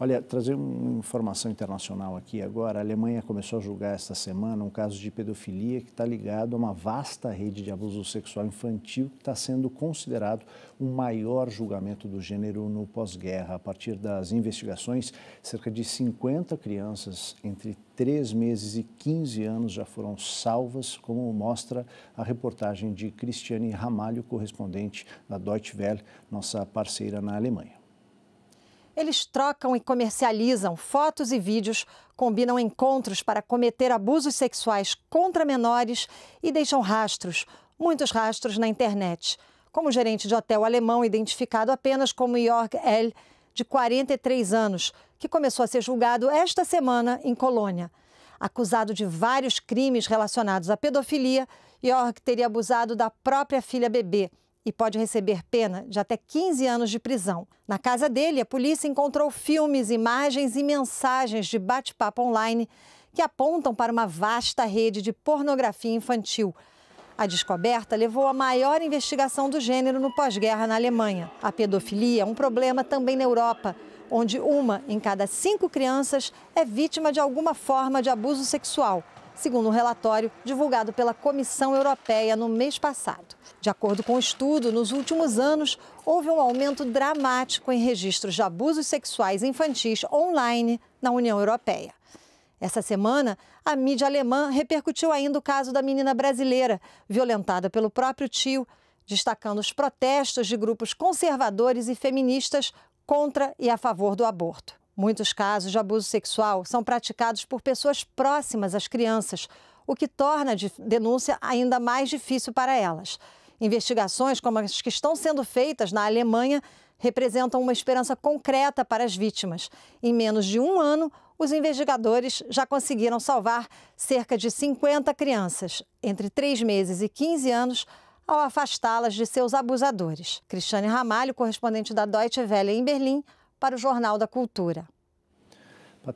Olha, trazer uma informação internacional aqui agora. A Alemanha começou a julgar esta semana um caso de pedofilia que está ligado a uma vasta rede de abuso sexual infantil que está sendo considerado o maior julgamento do gênero no pós-guerra. A partir das investigações, cerca de 50 crianças entre 3 meses e 15 anos já foram salvas, como mostra a reportagem de Cristiane Ramalho, correspondente da Deutsche Welle, nossa parceira na Alemanha. Eles trocam e comercializam fotos e vídeos, combinam encontros para cometer abusos sexuais contra menores e deixam rastros, muitos rastros na internet. Como o gerente de hotel alemão identificado apenas como Jörg L., de 43 anos, que começou a ser julgado esta semana em Colônia. Acusado de vários crimes relacionados à pedofilia, York teria abusado da própria filha bebê e pode receber pena de até 15 anos de prisão. Na casa dele, a polícia encontrou filmes, imagens e mensagens de bate-papo online que apontam para uma vasta rede de pornografia infantil. A descoberta levou à maior investigação do gênero no pós-guerra na Alemanha. A pedofilia é um problema também na Europa, onde uma em cada cinco crianças é vítima de alguma forma de abuso sexual segundo um relatório divulgado pela Comissão Europeia no mês passado. De acordo com o um estudo, nos últimos anos houve um aumento dramático em registros de abusos sexuais infantis online na União Europeia. Essa semana, a mídia alemã repercutiu ainda o caso da menina brasileira, violentada pelo próprio tio, destacando os protestos de grupos conservadores e feministas contra e a favor do aborto. Muitos casos de abuso sexual são praticados por pessoas próximas às crianças, o que torna a denúncia ainda mais difícil para elas. Investigações como as que estão sendo feitas na Alemanha representam uma esperança concreta para as vítimas. Em menos de um ano, os investigadores já conseguiram salvar cerca de 50 crianças, entre 3 meses e 15 anos, ao afastá-las de seus abusadores. Cristiane Ramalho, correspondente da Deutsche Welle em Berlim, para o Jornal da Cultura.